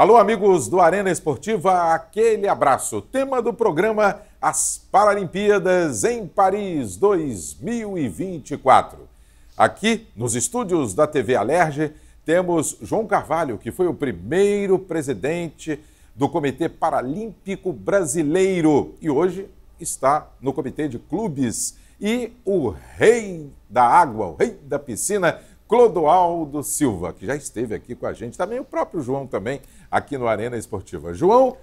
Alô, amigos do Arena Esportiva, aquele abraço. Tema do programa: As Paralimpíadas em Paris 2024. Aqui, nos estúdios da TV Alerge, temos João Carvalho, que foi o primeiro presidente do Comitê Paralímpico Brasileiro e hoje está no Comitê de Clubes. E o rei da água, o rei da piscina, Clodoaldo Silva, que já esteve aqui com a gente, também o próprio João também, aqui no Arena Esportiva. João,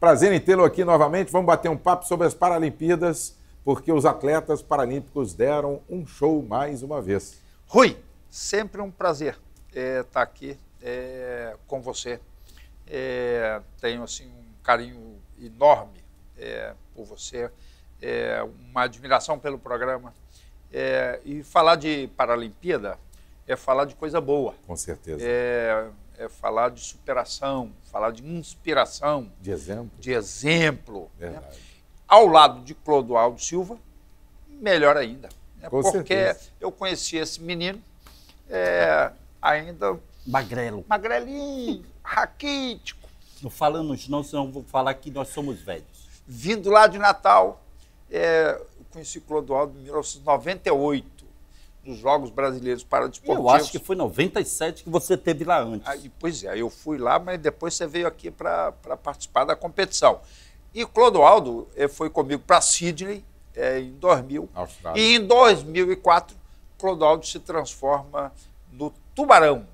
prazer em tê-lo aqui novamente. Vamos bater um papo sobre as Paralimpíadas, porque os atletas paralímpicos deram um show mais uma vez. Rui, sempre um prazer estar eh, é, tá aqui é, com você. É, tenho assim um carinho enorme por você, uma admiração pelo programa. e falar de Paralimpíada é falar de coisa boa. Com certeza. É, é falar de superação, falar de inspiração. De exemplo. De exemplo. Verdade. Né? Ao lado de Clodoaldo Silva, melhor ainda. Né? Com Porque certeza. eu conheci esse menino é, ainda. Magrelo. Magrelinho, raquítico. Não falamos, não, senão vou falar que nós somos velhos. Vindo lá de Natal, é, eu conheci Clodoaldo em 1998 dos Jogos Brasileiros Paradesportivos. Eu acho que foi 97 que você teve lá antes. Aí, pois é, eu fui lá, mas depois você veio aqui para participar da competição. E Clodoaldo eh, foi comigo para Sydney é, em 2000. Austrália. E em 2004, Clodoaldo se transforma no Tubarão.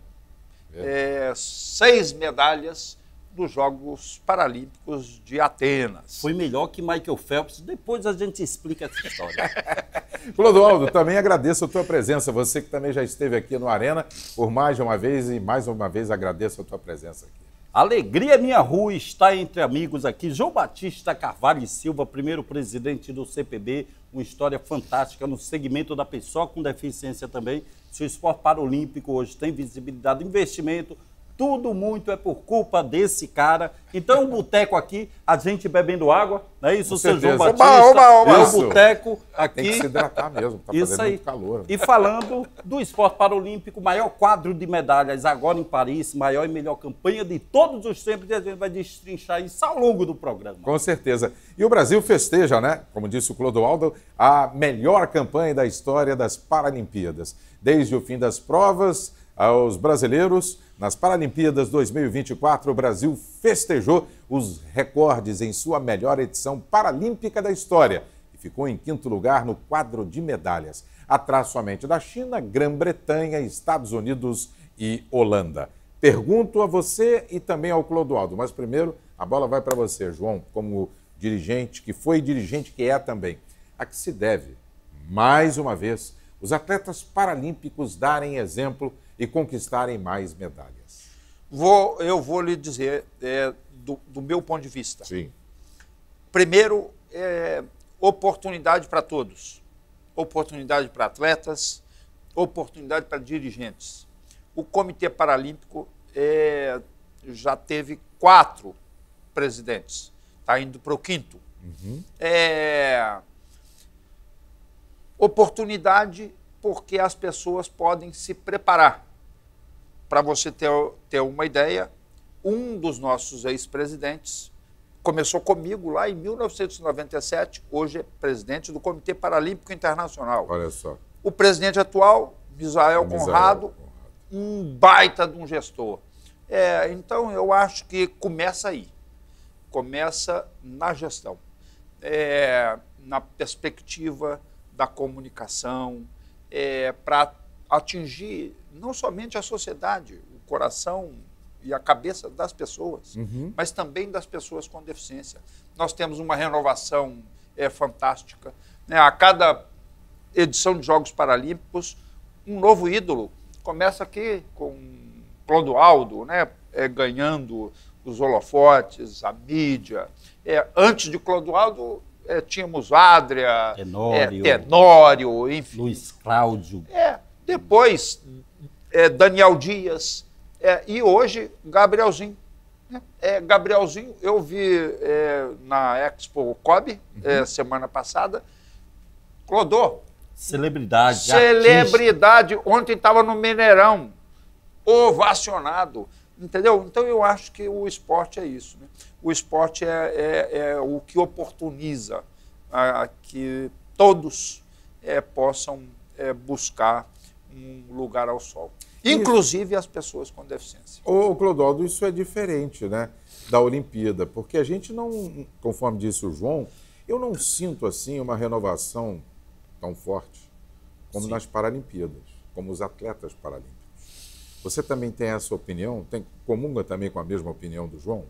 É. É, seis medalhas dos Jogos Paralímpicos de Atenas. Foi melhor que Michael Phelps. Depois a gente explica essa história. Clodoaldo, também agradeço a tua presença. Você que também já esteve aqui no Arena por mais uma vez e mais uma vez agradeço a tua presença aqui. Alegria Minha Rua está entre amigos aqui. João Batista Carvalho e Silva, primeiro presidente do CPB, uma história fantástica no segmento da pessoa com deficiência também. Se o esporte paralímpico hoje tem visibilidade, investimento, tudo muito é por culpa desse cara. Então, o boteco aqui, a gente bebendo água, não é isso, seu João Batista? Oba, oba, oba. o boteco aqui. Tem que se hidratar mesmo, tá isso fazendo aí. muito calor. Né? E falando do esporte paralímpico, maior quadro de medalhas agora em Paris, maior e melhor campanha de todos os tempos, e a gente vai destrinchar isso ao longo do programa. Com certeza. E o Brasil festeja, né? Como disse o Clodoaldo, a melhor campanha da história das Paralimpíadas. Desde o fim das provas aos brasileiros, nas Paralimpíadas 2024, o Brasil festejou os recordes em sua melhor edição paralímpica da história e ficou em quinto lugar no quadro de medalhas, atrás somente da China, Grã-Bretanha, Estados Unidos e Holanda. Pergunto a você e também ao Clodoaldo, mas primeiro a bola vai para você, João, como dirigente, que foi dirigente, que é também. A que se deve, mais uma vez, os atletas paralímpicos darem exemplo e conquistarem mais medalhas? Vou, eu vou lhe dizer é, do, do, meu ponto de vista. Sim. Primeiro, é, oportunidade para todos. Oportunidade para atletas, oportunidade para dirigentes. O Comitê Paralímpico é, já teve quatro presidentes está indo para o quinto. Uhum. É... Oportunidade porque as pessoas podem se preparar. Para você ter, ter uma ideia, um dos nossos ex-presidentes começou comigo lá em 1997, hoje é presidente do Comitê Paralímpico Internacional. Olha só. O presidente atual, Misael, Conrado, um baita de um gestor. É, então, eu acho que começa aí começa na gestão, é, na perspectiva da comunicação, é, para atingir não somente a sociedade, o coração e a cabeça das pessoas, uhum. mas também das pessoas com deficiência. Nós temos uma renovação é, fantástica. Né? A cada edição de Jogos Paralímpicos, um novo ídolo. Começa aqui com Clodoaldo, né? É, ganhando os holofotes, a mídia. É, antes de Clodoaldo, é, tínhamos Adria, Tenório, é, Tenório, enfim. Luiz Cláudio. É, depois é, Daniel Dias é, e hoje Gabrielzinho. Né? É, Gabrielzinho, eu vi na Expo Cobe uhum. semana passada, Clodô. Celebridade. Celebridade. Artista. Ontem estava no Mineirão, ovacionado. Entendeu? Então eu acho que o esporte é isso. Né? O esporte é, é, é, o que oportuniza a, a que todos é, possam é, buscar um lugar ao sol. Inclusive isso. as pessoas com deficiência. O Clodoaldo, isso é diferente né, da Olimpíada, porque a gente não, conforme disse o João, eu não sinto assim uma renovação tão forte como Sim. nas Paralimpíadas, como os atletas paralímpicos. Você também tem essa opinião? Tem, comunga também com a mesma opinião do João?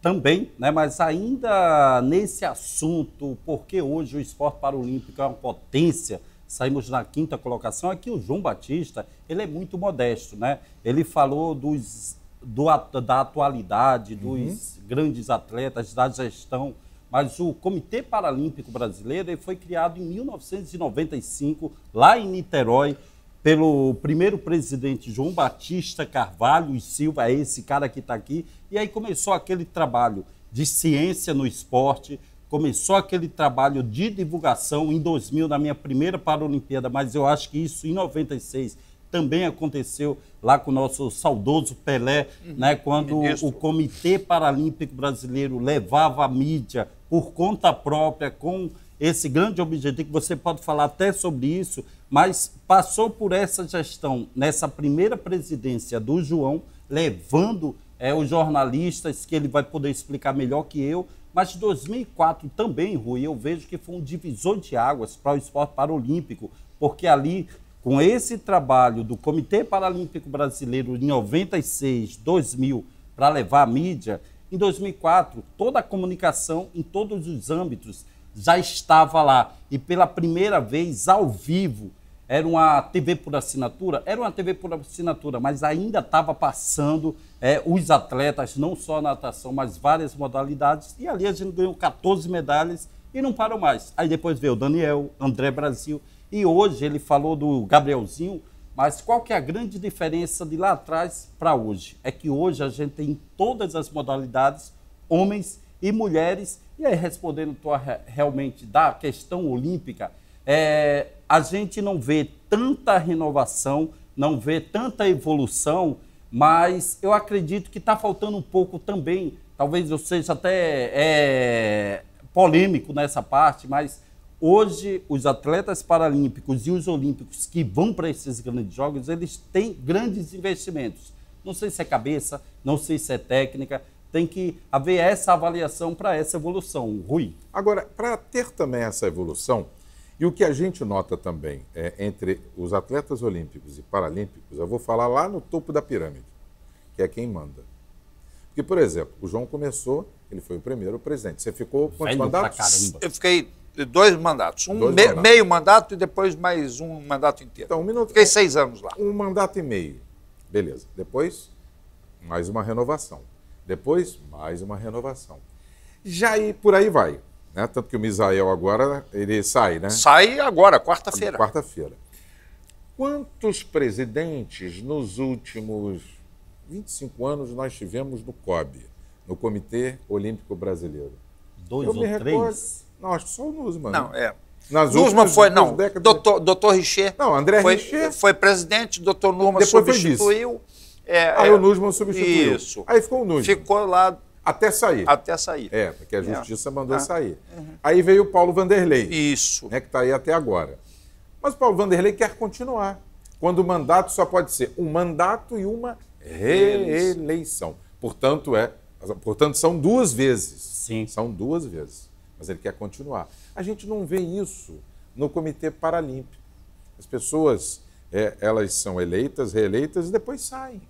Também, né? mas ainda nesse assunto, porque hoje o esporte paralímpico é uma potência, saímos na quinta colocação, aqui o João Batista, ele é muito modesto, né? Ele falou dos, do, da atualidade, dos uhum. grandes atletas, da gestão, mas o Comitê Paralímpico Brasileiro ele foi criado em 1995, lá em Niterói, pelo primeiro presidente João Batista Carvalho e Silva, é esse cara que está aqui. E aí começou aquele trabalho de ciência no esporte, começou aquele trabalho de divulgação em 2000, na minha primeira Paralimpíada, mas eu acho que isso em 96 também aconteceu lá com o nosso saudoso Pelé, uhum. né, quando Ministro. o Comitê Paralímpico Brasileiro levava a mídia por conta própria, com esse grande objetivo, que você pode falar até sobre isso, mas passou por essa gestão, nessa primeira presidência do João, levando é, os jornalistas, que ele vai poder explicar melhor que eu, mas 2004 também, Rui, eu vejo que foi um divisor de águas para o esporte paralímpico, porque ali, com esse trabalho do Comitê Paralímpico Brasileiro em 96, 2000, para levar a mídia, em 2004, toda a comunicação em todos os âmbitos já estava lá. E pela primeira vez, ao vivo, era uma TV por assinatura? Era uma TV por assinatura, mas ainda estava passando é, os atletas, não só a natação, mas várias modalidades. E ali a gente ganhou 14 medalhas e não parou mais. Aí depois veio o Daniel, André Brasil. E hoje ele falou do Gabrielzinho, mas qual que é a grande diferença de lá atrás para hoje? É que hoje a gente tem todas as modalidades homens e mulheres e aí, respondendo tua, realmente da questão olímpica, é, a gente não vê tanta renovação, não vê tanta evolução, mas eu acredito que está faltando um pouco também. Talvez eu seja até é, polêmico nessa parte, mas hoje os atletas paralímpicos e os olímpicos que vão para esses grandes jogos, eles têm grandes investimentos. Não sei se é cabeça, não sei se é técnica, tem que haver essa avaliação para essa evolução. Rui. Agora, para ter também essa evolução, e o que a gente nota também é, entre os atletas olímpicos e paralímpicos, eu vou falar lá no topo da pirâmide, que é quem manda. Porque, por exemplo, o João começou, ele foi o primeiro presidente. Você ficou quantos Velho mandatos? Eu fiquei dois mandatos. Um dois me mandatos. meio mandato e depois mais um mandato inteiro. Então, um minuto. Fiquei seis anos lá. Um mandato e meio. Beleza. Depois, mais uma renovação. Depois, mais uma renovação. Já aí, por aí vai. Né? Tanto que o Misael agora, ele sai, né? Sai agora, quarta-feira. Quarta-feira. Quantos presidentes nos últimos 25 anos nós tivemos no COB, no Comitê Olímpico Brasileiro? Dois Eu ou três? Não, acho que só o Nusma. Não, é. Nas Nusma últimas, foi, não. Décadas... Doutor, doutor Richer. Não, André foi, Richer. Foi presidente, doutor Nurma substituiu. Foi é, aí é, o Nusman substituiu. Isso. Aí ficou o Nusman. Ficou lá. Até sair. Até sair. É, porque a é. justiça é. mandou ah. sair. Uhum. Aí veio o Paulo Vanderlei. Isso. Né, que está aí até agora. Mas o Paulo Vanderlei quer continuar. Quando o mandato só pode ser um mandato e uma reeleição. Portanto, é, portanto, são duas vezes. Sim. São duas vezes. Mas ele quer continuar. A gente não vê isso no Comitê Paralímpico. As pessoas, é, elas são eleitas, reeleitas e depois saem.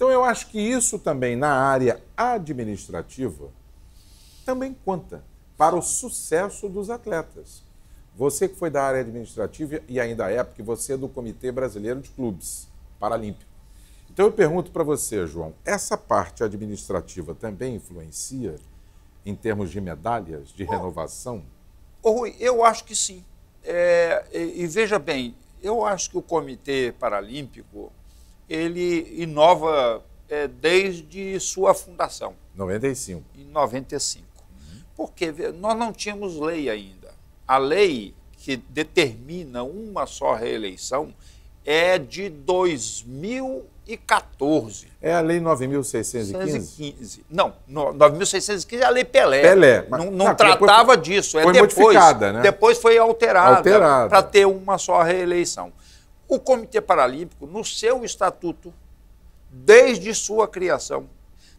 Então eu acho que isso também na área administrativa também conta para o sucesso dos atletas. Você que foi da área administrativa e ainda é, porque você é do Comitê Brasileiro de Clubes Paralímpico. Então eu pergunto para você, João, essa parte administrativa também influencia em termos de medalhas, de oh, renovação? Ô oh, Rui, eu acho que sim. É, e, e veja bem, eu acho que o Comitê Paralímpico ele inova é, desde sua fundação. 95. Em 95. Uhum. Porque nós não tínhamos lei ainda. A lei que determina uma só reeleição é de 2014. É a Lei 9.615? Não, 9.615 é a Lei Pelé. Pelé. Mas, não, não, tratava foi, disso. É foi depois, modificada, né? Depois foi alterada, alterada. para ter uma só reeleição. O Comitê Paralímpico, no seu estatuto, desde sua criação,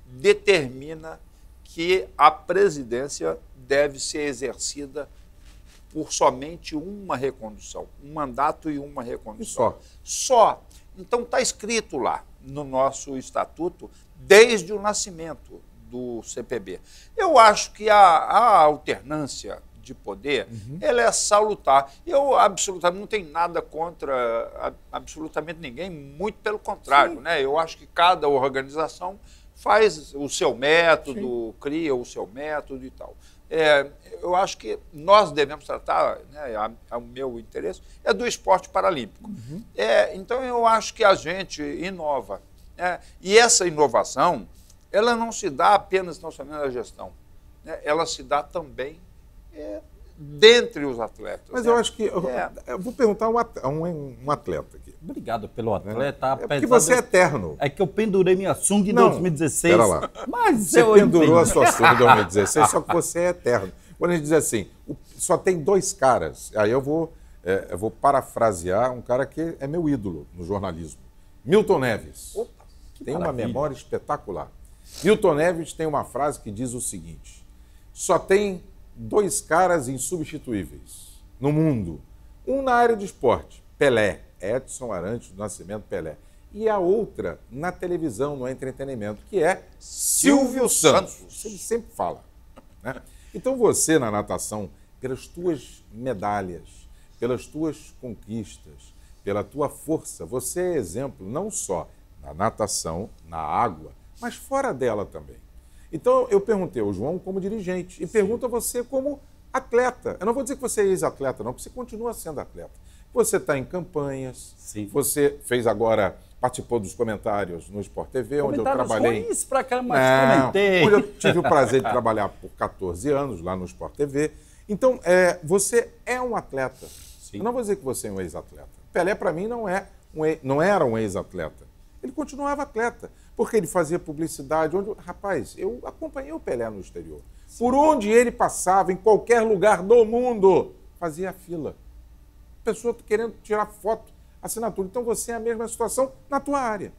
determina que a presidência deve ser exercida por somente uma recondução, um mandato e uma recondução. só. Só. Então está escrito lá no nosso estatuto desde o nascimento do CPB. Eu acho que a, a alternância de poder, uhum. ela é salutar. Eu absolutamente não tenho nada contra a, absolutamente ninguém, muito pelo contrário. Né? Eu acho que cada organização faz o seu método, Sim. cria o seu método e tal. É, eu acho que nós devemos tratar, né, o meu interesse, é do esporte paralímpico. Uhum. É, então, eu acho que a gente inova. Né? E essa inovação, ela não se dá apenas, não somente na gestão, né? ela se dá também é. dentre os atletas. Mas né? eu é. acho que. É. Eu vou perguntar a um, atleta aqui. Obrigado pelo né? atleta. É porque você é eterno. É que eu pendurei minha sunga em 2016. Pera lá. Mas você eu pendurou a sua sunga em 2016, só que você é eterno. Quando a gente diz assim, só tem dois caras, aí eu vou, é, eu vou parafrasear um cara que é meu ídolo no jornalismo. Milton Neves. Opa, tem maravilha. uma memória espetacular. Milton Neves tem uma frase que diz o seguinte: só tem dois caras insubstituíveis no mundo. Um na área de esporte, Pelé, Edson Arantes do Nascimento Pelé. E a outra na televisão, no entretenimento, que é Silvio, Silvio Santos. Santos. Ele sempre fala. Né? Então você, na natação, pelas tuas medalhas, pelas tuas conquistas, pela tua força, você é exemplo não só na natação, na água, mas fora dela também. Então eu perguntei ao João como dirigente e Sim. pergunto a você como atleta. Eu não vou dizer que você é ex-atleta, não, porque você continua sendo atleta. Você está em campanhas, Sim. você fez agora, participou dos comentários no Sport TV, onde eu trabalhei. Ruins pra cá, mas não, comentei. Onde eu tive o prazer de trabalhar por 14 anos lá no Sport TV. Então, é, você é um atleta. Sim. Eu não vou dizer que você é um ex-atleta. Pelé, para mim, não, é um, não era um ex-atleta ele continuava atleta, porque ele fazia publicidade. Onde... Rapaz, eu acompanhei o Pelé no exterior. Sim. Por onde ele passava, em qualquer lugar do mundo, fazia fila. Pessoa querendo tirar foto, assinatura. Então você é a mesma situação na tua área.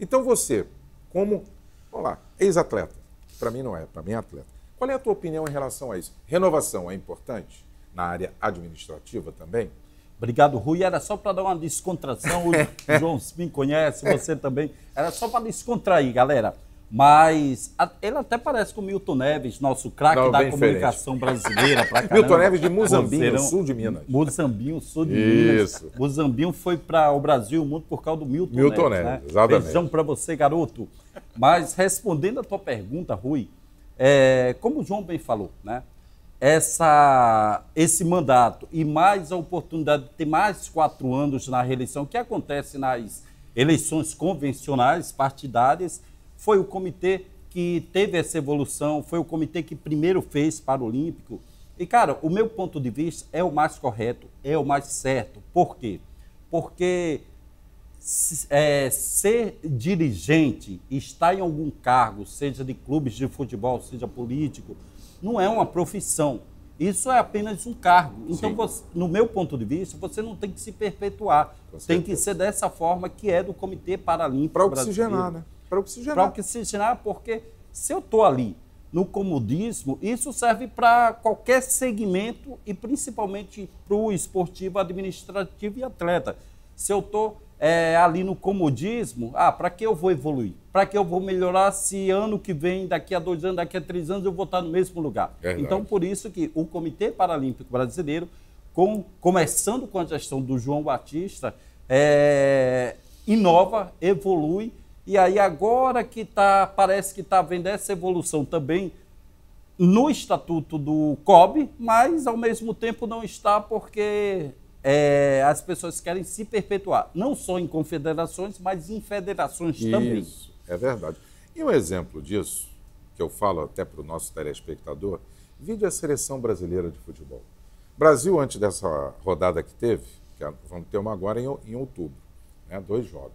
Então você, como, vamos lá, ex-atleta, para mim não é, para mim é atleta. Qual é a tua opinião em relação a isso? Renovação é importante na área administrativa também? Obrigado, Rui. Era só para dar uma descontração. O João me conhece, você também. Era só para descontrair, galera. Mas a, ele até parece com o Milton Neves, nosso craque da comunicação diferente. brasileira. Milton Neves de Muzambinho, sul de Minas. Muzambinho, sul de Isso. Minas. Muzambinho foi para o Brasil, o mundo, por causa do Milton, Milton Neves. Neves né? exatamente. Beijão para você, garoto. Mas respondendo a tua pergunta, Rui, é, como o João bem falou, né? essa, esse mandato e mais a oportunidade de ter mais quatro anos na reeleição, que acontece nas eleições convencionais, partidárias, foi o comitê que teve essa evolução, foi o comitê que primeiro fez para o Olímpico. E, cara, o meu ponto de vista é o mais correto, é o mais certo. Por quê? Porque é, ser dirigente, estar em algum cargo, seja de clubes de futebol, seja político, não é uma profissão. Isso é apenas um cargo. Então, você, no meu ponto de vista, você não tem que se perpetuar. Tem que ser dessa forma que é do Comitê Paralímpico Para oxigenar, né? Para oxigenar. Para oxigenar, porque se eu estou ali no comodismo, isso serve para qualquer segmento e principalmente para o esportivo, administrativo e atleta. Se eu estou é, ali no comodismo, ah, para que eu vou evoluir? Para que eu vou melhorar se ano que vem, daqui a dois anos, daqui a três anos, eu vou estar no mesmo lugar? Verdade. Então, por isso que o Comitê Paralímpico Brasileiro, com, começando com a gestão do João Batista, é, inova, evolui, e aí agora que tá, parece que está vendo essa evolução também no estatuto do COB, mas ao mesmo tempo não está porque é, as pessoas querem se perpetuar, não só em confederações, mas em federações Isso, também. Isso, é verdade. E um exemplo disso, que eu falo até para o nosso telespectador, vide a é seleção brasileira de futebol. Brasil, antes dessa rodada que teve, que vamos ter uma agora em, em outubro, né, dois jogos.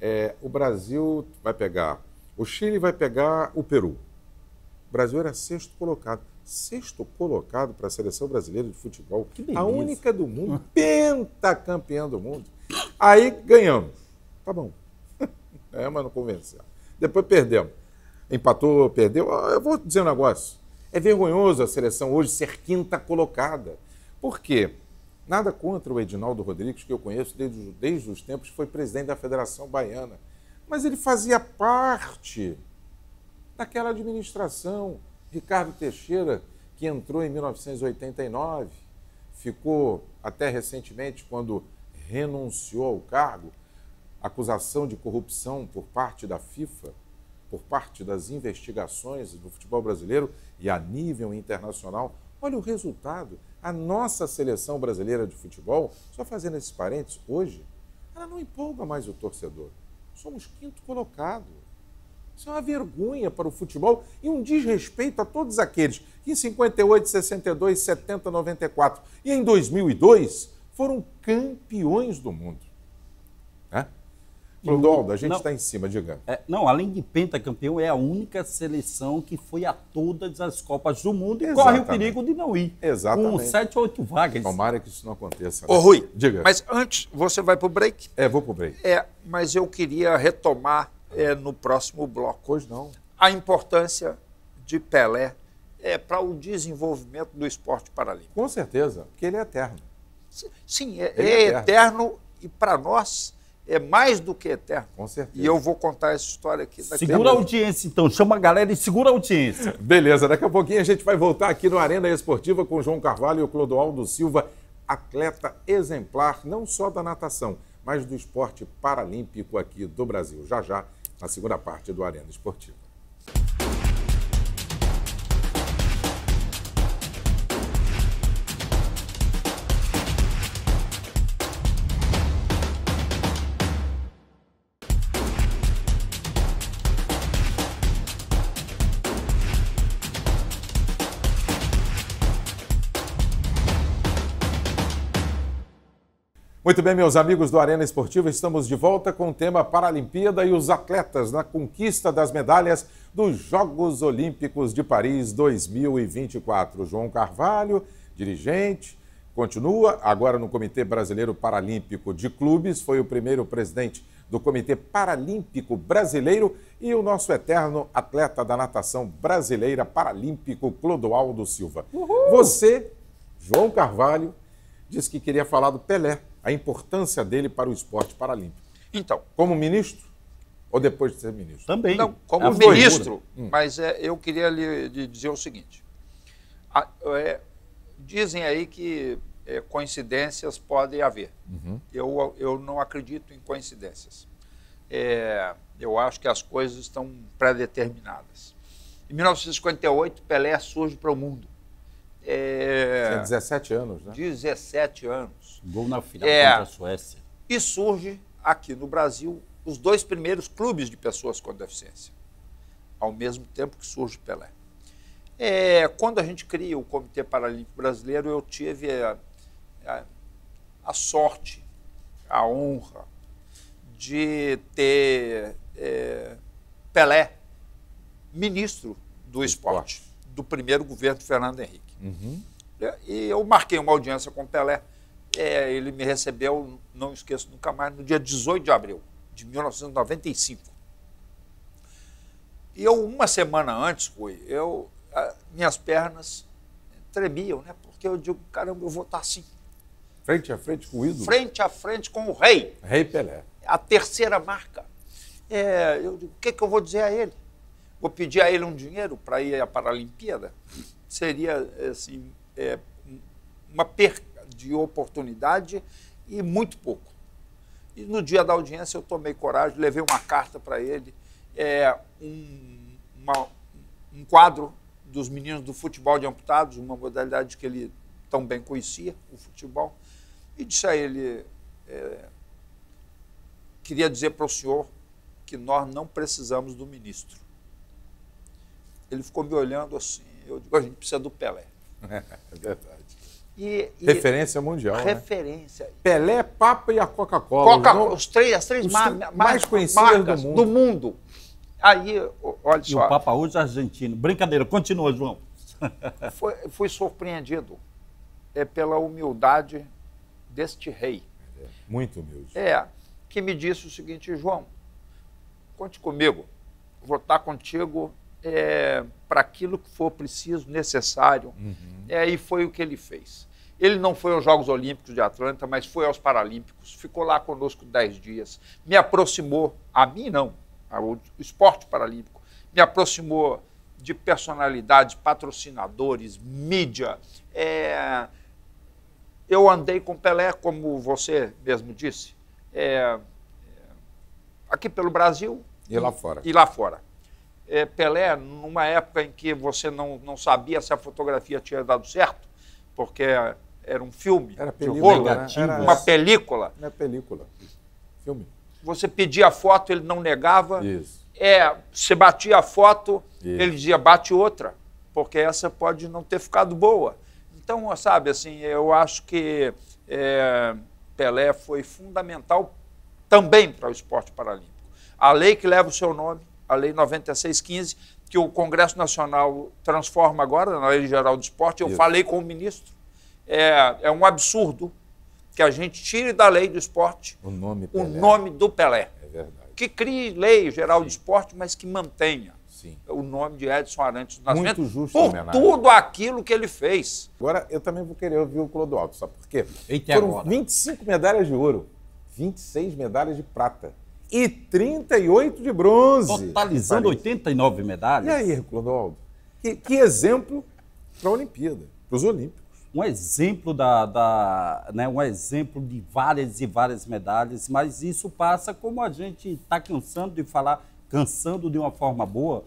É, o Brasil vai pegar. O Chile vai pegar o Peru. O Brasil era sexto colocado. Sexto colocado para a seleção brasileira de futebol. a única do mundo, pentacampeã do mundo. Aí ganhamos. Tá bom. É, mas não convenceu. Depois perdemos. Empatou, perdeu. Ah, eu vou dizer um negócio. É vergonhoso a seleção hoje ser quinta colocada. Por quê? Nada contra o Edinaldo Rodrigues, que eu conheço desde, desde os tempos que foi presidente da Federação Baiana. Mas ele fazia parte daquela administração. Ricardo Teixeira, que entrou em 1989, ficou até recentemente, quando renunciou ao cargo, acusação de corrupção por parte da FIFA, por parte das investigações do futebol brasileiro e a nível internacional. Olha o resultado. A nossa seleção brasileira de futebol, só fazendo esses parênteses, hoje, ela não empolga mais o torcedor. Somos quinto colocado. Isso é uma vergonha para o futebol e um desrespeito a todos aqueles que em 58, 62, 70, 94 e em 2002 foram campeões do mundo. Né? Clodoldo, a gente está em cima, diga. É, não, além de pentacampeão, é a única seleção que foi a todas as Copas do Mundo e Exatamente. corre o perigo de não ir. Exatamente. Com sete ou oito vagas. Tomara que isso não aconteça. Né? Ô, Rui, diga. Mas antes, você vai para o break? É, vou para o break. É, mas eu queria retomar é, no próximo bloco. hoje não. A importância de Pelé é, para o desenvolvimento do esporte paralímpico. Com certeza, porque ele é eterno. Sim, é, é, é eterno. eterno. e para nós é mais do que eterno. Com certeza. E eu vou contar essa história aqui daqui Segura a audiência, então. Chama a galera e segura a audiência. Beleza, daqui a pouquinho a gente vai voltar aqui no Arena Esportiva com o João Carvalho e o Clodoaldo Silva, atleta exemplar, não só da natação mas do esporte paralímpico aqui do Brasil. Já já, na segunda parte do Arena Esportiva. Muito bem, meus amigos do Arena Esportiva, estamos de volta com o tema Paralimpíada e os atletas na conquista das medalhas dos Jogos Olímpicos de Paris 2024. João Carvalho, dirigente, continua agora no Comitê Brasileiro Paralímpico de Clubes, foi o primeiro presidente do Comitê Paralímpico Brasileiro e o nosso eterno atleta da natação brasileira paralímpico Clodoaldo Silva. Uhul. Você, João Carvalho, disse que queria falar do Pelé a importância dele para o esporte paralímpico? Então. Como ministro? Ou depois de ser ministro? Também. Não, como é ministro, hum. mas é, eu queria lhe, dizer o seguinte. A, é, dizem aí que é, coincidências podem haver. Uhum. Eu, eu não acredito em coincidências. É, eu acho que as coisas estão predeterminadas. Em 1958, Pelé surge para o mundo. É... 17 anos, né? 17 anos. Gol na final é... contra a Suécia. E surge aqui no Brasil os dois primeiros clubes de pessoas com deficiência, ao mesmo tempo que surge Pelé. É, quando a gente cria o Comitê Paralímpico Brasileiro, eu tive a, a, a sorte, a honra de ter é, Pelé ministro do esporte, do primeiro governo Fernando Henrique. Uhum. E eu marquei uma audiência com o Pelé. É, ele me recebeu, não esqueço nunca mais, no dia 18 de abril de 1995. E eu, uma semana antes, Rui, eu, a, minhas pernas tremiam, né? Porque eu digo, caramba, eu vou estar assim. Frente a frente com o ídolo? Frente a frente com o rei. Rei Pelé. A terceira marca. É, eu digo, o que, que eu vou dizer a ele? Vou pedir a ele um dinheiro para ir à Paralimpíada? seria assim, é, uma perca de oportunidade e muito pouco. E no dia da audiência eu tomei coragem, levei uma carta para ele, é, um, uma, um quadro dos meninos do futebol de amputados, uma modalidade que ele tão bem conhecia, o futebol, e disse a ele: é, queria dizer para o senhor que nós não precisamos do ministro. Ele ficou me olhando assim, eu digo, a gente precisa do Pelé. É verdade. E, e referência mundial. Né? Referência. Né? Pelé, Papa e a Coca-Cola. Coca, -Cola. os três, as três os mar, mais, mais conhecidas do mundo. do mundo. Aí, olha só. E o Papa hoje é argentino. Brincadeira, continua, João. Foi, fui surpreendido é, pela humildade deste rei. Muito humilde. É, que me disse o seguinte, João, conte comigo, vou estar contigo é, para aquilo que for preciso, necessário. Uhum. É, e foi o que ele fez. Ele não foi aos Jogos Olímpicos de Atlanta, mas foi aos Paralímpicos. Ficou lá conosco dez dias. Me aproximou, a mim não, ao esporte paralímpico, me aproximou de personalidades, patrocinadores, mídia. É... Eu andei com Pelé, como você mesmo disse, é... é aqui pelo Brasil. E lá fora. E lá fora é, Pelé, numa época em que você não, não sabia se a fotografia tinha dado certo, porque era um filme era de rolo, né? negativo, né? uma película. Não é película, filme. Você pedia a foto, ele não negava. Isso. É, você batia a foto, Isso. ele dizia, bate outra, porque essa pode não ter ficado boa. Então, sabe, assim, eu acho que é, Pelé foi fundamental também para o esporte paralímpico. A lei que leva o seu nome a Lei 9615, que o Congresso Nacional transforma agora na Lei Geral do Esporte. Eu Isso. falei com o ministro. É, é um absurdo que a gente tire da lei do esporte o nome, Pelé. O nome do Pelé. É verdade. Que crie lei geral Sim. do esporte, mas que mantenha Sim. o nome de Edson Arantes do Nascimento Muito justo, por tudo aquilo que ele fez. Agora, eu também vou querer ouvir o Clodoaldo, sabe por quê? Eita Foram agora. 25 medalhas de ouro, 26 medalhas de prata e 38 de bronze. Totalizando 89 medalhas. E aí, Clodoaldo, que, que exemplo para a Olimpíada, para os Olímpicos. Um exemplo da, da né, um exemplo de várias e várias medalhas, mas isso passa como a gente está cansando de falar, cansando de uma forma boa,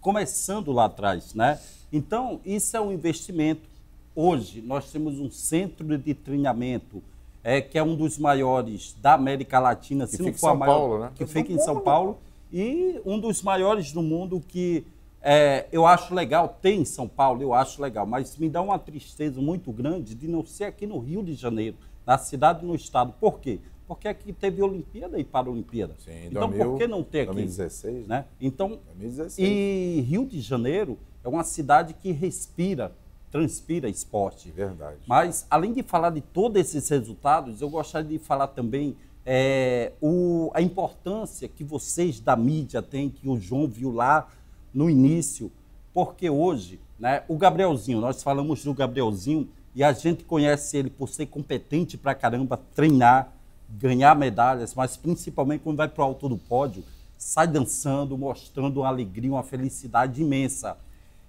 começando lá atrás, né? Então isso é um investimento. Hoje nós temos um centro de treinamento é, que é um dos maiores da América Latina, que se não for a maior, Paulo, né? que fica em São Paulo, e um dos maiores do mundo que é, eu acho legal, tem em São Paulo, eu acho legal, mas me dá uma tristeza muito grande de não ser aqui no Rio de Janeiro, na cidade no estado. Por quê? Porque aqui teve Olimpíada e Paralimpíada. Sim, então 2000, por que não ter aqui? 2016, né? Então, 2016. e Rio de Janeiro é uma cidade que respira transpira esporte. Verdade. Mas, além de falar de todos esses resultados, eu gostaria de falar também é, o, a importância que vocês da mídia têm, que o João viu lá no início, porque hoje, né, o Gabrielzinho, nós falamos do Gabrielzinho e a gente conhece ele por ser competente pra caramba, treinar, ganhar medalhas, mas principalmente quando vai para o alto do pódio, sai dançando, mostrando uma alegria, uma felicidade imensa.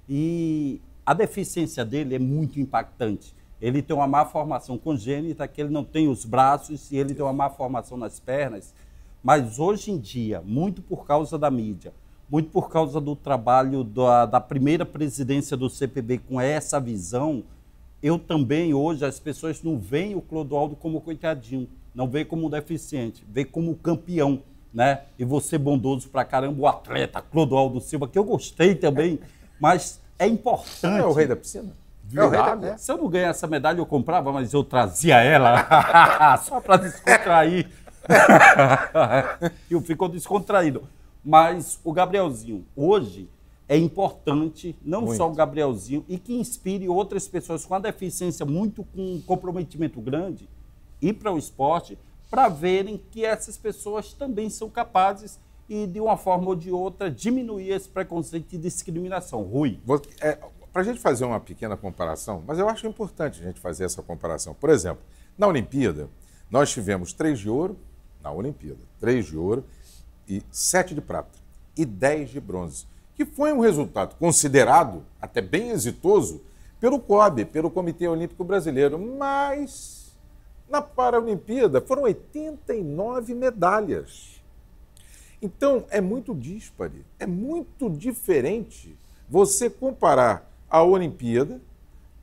E a deficiência dele é muito impactante. Ele tem uma má formação congênita, que ele não tem os braços e ele tem uma má formação nas pernas. Mas hoje em dia, muito por causa da mídia, muito por causa do trabalho da, da primeira presidência do CPB com essa visão, eu também hoje as pessoas não veem o Clodoaldo como coitadinho, não veem como deficiente, veem como campeão, né? E você bondoso pra caramba, o atleta Clodoaldo Silva, que eu gostei também, mas é importante. Você é o rei da piscina? É o rei da piscina. Né? Se eu não ganhar essa medalha, eu comprava, mas eu trazia ela só para descontrair. e ficou descontraído. Mas o Gabrielzinho, hoje, é importante, não muito. só o Gabrielzinho, e que inspire outras pessoas com a deficiência muito, com um comprometimento grande, ir para o esporte, para verem que essas pessoas também são capazes e, de uma forma ou de outra, diminuir esse preconceito e discriminação. Rui. É, Para a gente fazer uma pequena comparação, mas eu acho importante a gente fazer essa comparação. Por exemplo, na Olimpíada, nós tivemos três de ouro, na Olimpíada, três de ouro e sete de prata e dez de bronze, que foi um resultado considerado até bem exitoso pelo COB, pelo Comitê Olímpico Brasileiro, mas na Paralimpíada foram 89 medalhas. Então, é muito díspare, é muito diferente você comparar a Olimpíada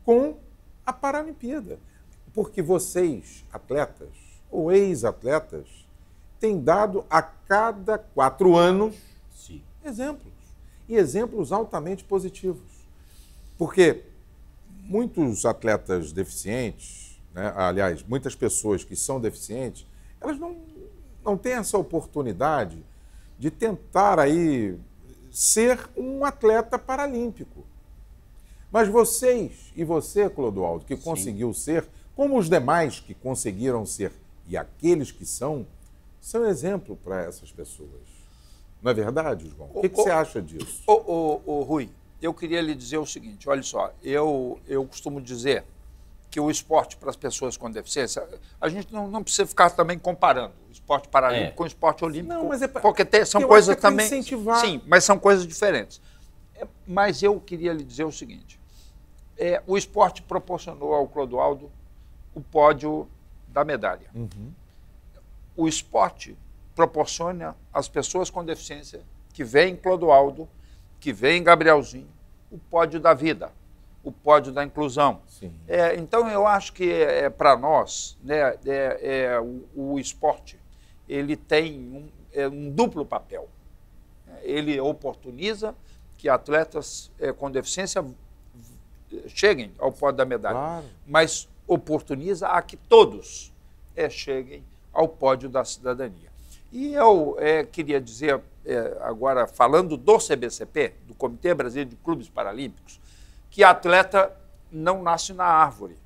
com a Paralimpíada. Porque vocês, atletas ou ex-atletas, têm dado a cada quatro anos Sim. exemplos. E exemplos altamente positivos. Porque muitos atletas deficientes, né, aliás, muitas pessoas que são deficientes, elas não, não têm essa oportunidade de tentar aí ser um atleta paralímpico. Mas vocês, e você, Clodoaldo, que Sim. conseguiu ser, como os demais que conseguiram ser, e aqueles que são, são exemplo para essas pessoas. Não é verdade, João? O, o que, você acha disso? O, o, Rui, eu queria lhe dizer o seguinte: olha só, eu, eu costumo dizer que o esporte para as pessoas com deficiência, a gente não, não precisa ficar também comparando o esporte paralímpico é. com o esporte olímpico, não, mas é pra, porque tem, são coisas é também. Incentivar. Sim, mas são coisas diferentes. É, mas eu queria lhe dizer o seguinte: é, o esporte proporcionou ao Clodoaldo o pódio da medalha. Uhum. O esporte proporciona às pessoas com deficiência que veem Clodoaldo, que veem Gabrielzinho, o pódio da vida o pódio da inclusão. É, então, eu acho que é, é para nós, né, é, é, o, o, esporte ele tem um, é, um, duplo papel. Ele oportuniza que atletas com deficiência cheguem ao pódio da medalha, claro. mas oportuniza a que todos cheguem ao pódio da cidadania. E eu queria dizer, agora falando do CBCP, do Comitê Brasileiro de Clubes Paralímpicos, que atleta não nasce na árvore,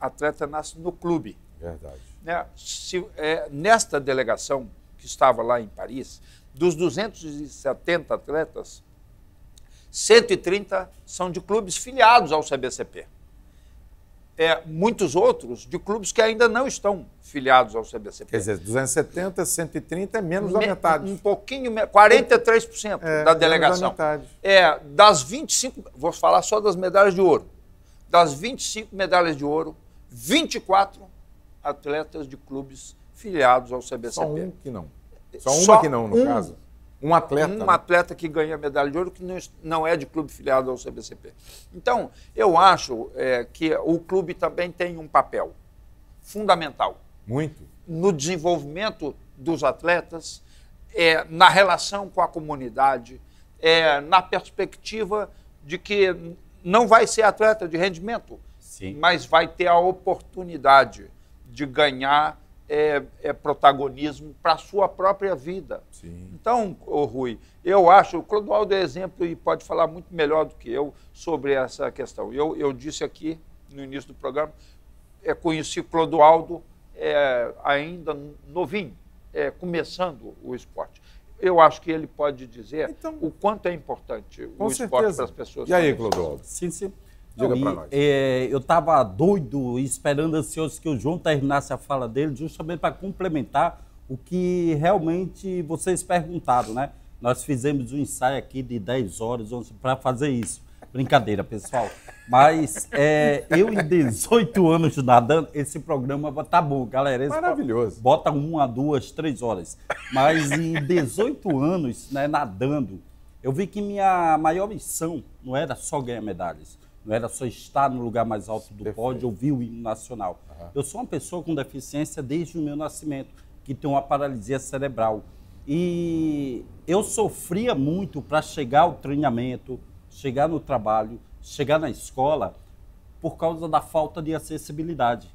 atleta nasce no clube. Verdade. Né? Se, é, nesta delegação que estava lá em Paris, dos 270 atletas, 130 são de clubes filiados ao CBCP é, muitos outros de clubes que ainda não estão filiados ao CBCP. Quer dizer, 270, 130 é menos Me, da metade. Um pouquinho, 43% é, da delegação. Menos da metade. É, das 25, vou falar só das medalhas de ouro. Das 25 medalhas de ouro, 24 atletas de clubes filiados ao CBCP. Só um que não. Só uma só que não, no um, caso. Um atleta. Um né? atleta que ganha medalha de ouro que não é de clube filiado ao CBCP. Então, eu acho é, que o clube também tem um papel fundamental. Muito. No desenvolvimento dos atletas, é, na relação com a comunidade, é, na perspectiva de que não vai ser atleta de rendimento, Sim. mas vai ter a oportunidade de ganhar é, é protagonismo para a sua própria vida. Sim. Então, Rui, eu acho, o Clodoaldo é exemplo e pode falar muito melhor do que eu sobre essa questão. Eu, eu disse aqui no início do programa, é, conheci Clodoaldo é, ainda novinho, é, começando o esporte. Eu acho que ele pode dizer então, o quanto é importante o certeza. esporte para as pessoas. E aí, Clodoaldo? Sim, sim. Diga para nós. É, eu estava doido esperando ansioso que o João terminasse a fala dele, justamente para complementar o que realmente vocês perguntaram, né? Nós fizemos um ensaio aqui de 10 horas para fazer isso. Brincadeira, pessoal. Mas é, eu, em 18 anos nadando, esse programa tá bom, galera. Maravilhoso. Bota uma, duas, três horas. Mas em 18 anos né, nadando, eu vi que minha maior missão não era só ganhar medalhas. Não era só estar no lugar mais alto do Perfeito. pódio, ouvir o hino nacional. Uhum. Eu sou uma pessoa com deficiência desde o meu nascimento, que tem uma paralisia cerebral. E eu sofria muito para chegar ao treinamento, chegar no trabalho, chegar na escola, por causa da falta de acessibilidade.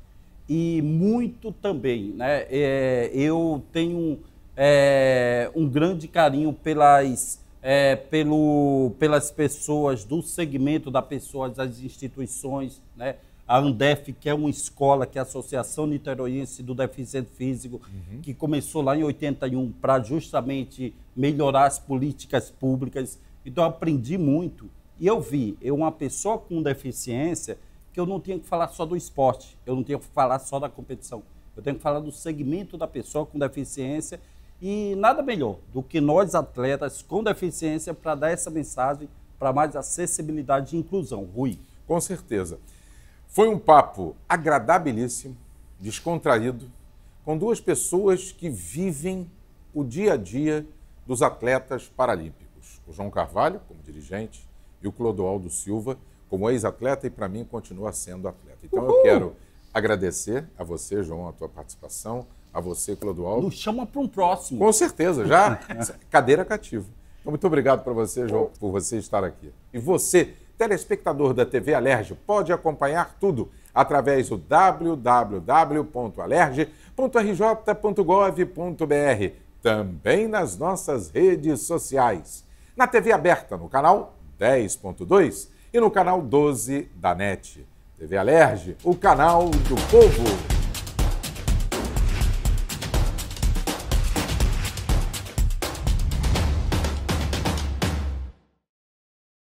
E muito também, né? É, eu tenho é, um grande carinho pelas é, pelo, pelas pessoas do segmento da pessoa, das instituições, né? a Andef, que é uma escola, que é a Associação Niteroiense do Deficiente Físico, uhum. que começou lá em 81 para justamente melhorar as políticas públicas. Então, eu aprendi muito. E eu vi, eu uma pessoa com deficiência, que eu não tinha que falar só do esporte, eu não tinha que falar só da competição. Eu tenho que falar do segmento da pessoa com deficiência e nada melhor do que nós, atletas com deficiência, para dar essa mensagem para mais acessibilidade e inclusão. Rui. Com certeza. Foi um papo agradabilíssimo, descontraído, com duas pessoas que vivem o dia a dia dos atletas paralímpicos. O João Carvalho, como dirigente, e o Clodoaldo Silva, como ex-atleta e, para mim, continua sendo atleta. Então, Uhul. eu quero agradecer a você, João, a tua participação a você, Clodoaldo. Nos chama para um próximo. Com certeza, já cadeira cativa. Então, muito obrigado para você, João, por você estar aqui. E você, telespectador da TV Alerj, pode acompanhar tudo através do www.alerj.rj.gov.br, também nas nossas redes sociais. Na TV aberta, no canal 10.2 e no canal 12 da NET. TV Alerj, o canal do povo.